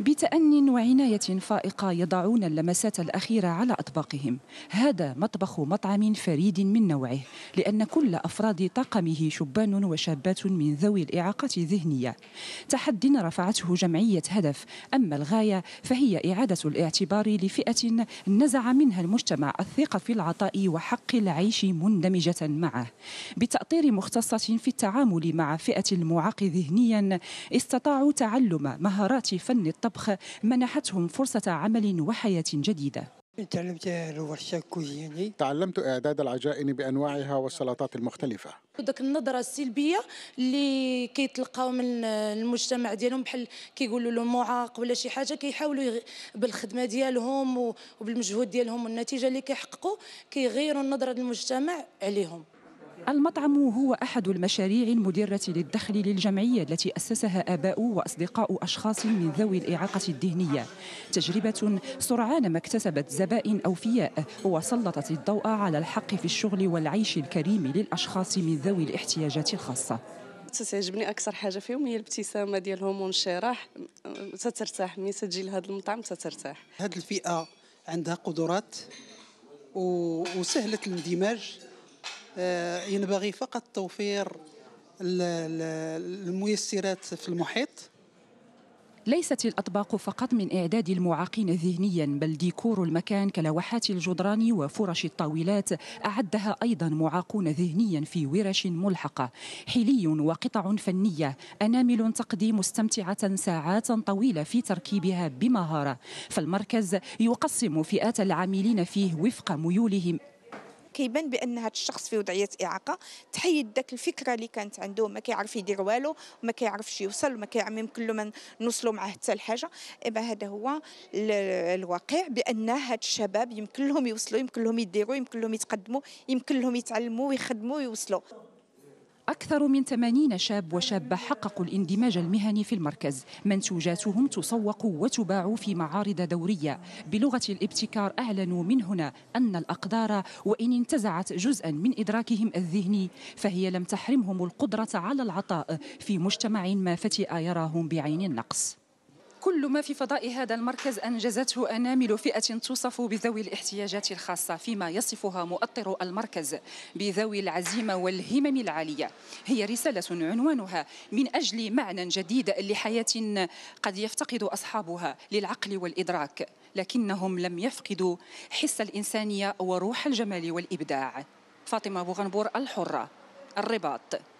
بتأن وعناية فائقة يضعون اللمسات الأخيرة على أطباقهم هذا مطبخ مطعم فريد من نوعه لأن كل أفراد طاقمه شبان وشابات من ذوي الإعاقة الذهنية تحد رفعته جمعية هدف أما الغاية فهي إعادة الاعتبار لفئة نزع منها المجتمع الثقة في العطاء وحق العيش مندمجة معه بتأطير مختصة في التعامل مع فئة المعاق ذهنيا استطاعوا تعلم مهارات فن الطبخ الطبخ منحتهم فرصة عمل وحياة جديدة تعلمت إعداد العجائن بأنواعها والسلطات المختلفة وداك النظره السلبيه اللي كيتلقاو من المجتمع ديالهم بحال كيقولوا له معاق ولا شي حاجه كيحاولوا بالخدمه ديالهم وبالمجهود ديالهم والنتيجه اللي كيحققوا كيغيروا النظره المجتمع عليهم المطعم هو أحد المشاريع المدرة للدخل للجمعية التي أسسها آباء وأصدقاء أشخاص من ذوي الإعاقة الذهنية تجربة سرعان ما اكتسبت زبائن أوفياء وسلطت الضوء على الحق في الشغل والعيش الكريم للأشخاص من ذوي الاحتياجات الخاصة تتعجبني اكثر حاجه فيهم هي الابتسامه ديالهم وانشراح تترتاح من تجي لهذا المطعم تترتاح هذه الفئه عندها قدرات وسهله الاندماج آه، ينبغي فقط توفير الميسرات في المحيط ليست الأطباق فقط من إعداد المعاقين ذهنيا بل ديكور المكان كلوحات الجدران وفرش الطاولات أعدها أيضا معاقون ذهنيا في ورش ملحقة حلي وقطع فنية أنامل تقضي مستمتعة ساعات طويلة في تركيبها بمهارة فالمركز يقسم فئات العاملين فيه وفق ميولهم كيبان بان هذا الشخص في وضعيه اعاقه تحيد داك الفكره اللي كانت عنده ما كيعرف يدير والو ما كيعرفش يوصل وما يمكن له ما نوصلوا معاه حتى الحاجه ايبا هذا هو الواقع بان هاد الشباب يمكن لهم يوصلوا يمكن لهم يديروا يمكن لهم يتقدموا يمكن لهم يتعلموا ويخدموا ويوصلوا أكثر من 80 شاب وشابة حققوا الاندماج المهني في المركز منتوجاتهم تسوق وتباع في معارض دورية بلغة الابتكار أعلنوا من هنا أن الأقدار وإن انتزعت جزءا من إدراكهم الذهني فهي لم تحرمهم القدرة على العطاء في مجتمع ما فتئ يراهم بعين النقص كل ما في فضاء هذا المركز أنجزته أنامل فئة توصف بذوي الاحتياجات الخاصة فيما يصفها مؤطر المركز بذوي العزيمة والهمم العالية هي رسالة عنوانها من أجل معنى جديد لحياة قد يفتقد أصحابها للعقل والإدراك لكنهم لم يفقدوا حس الإنسانية وروح الجمال والإبداع فاطمة بوغنبور الحرة الرباط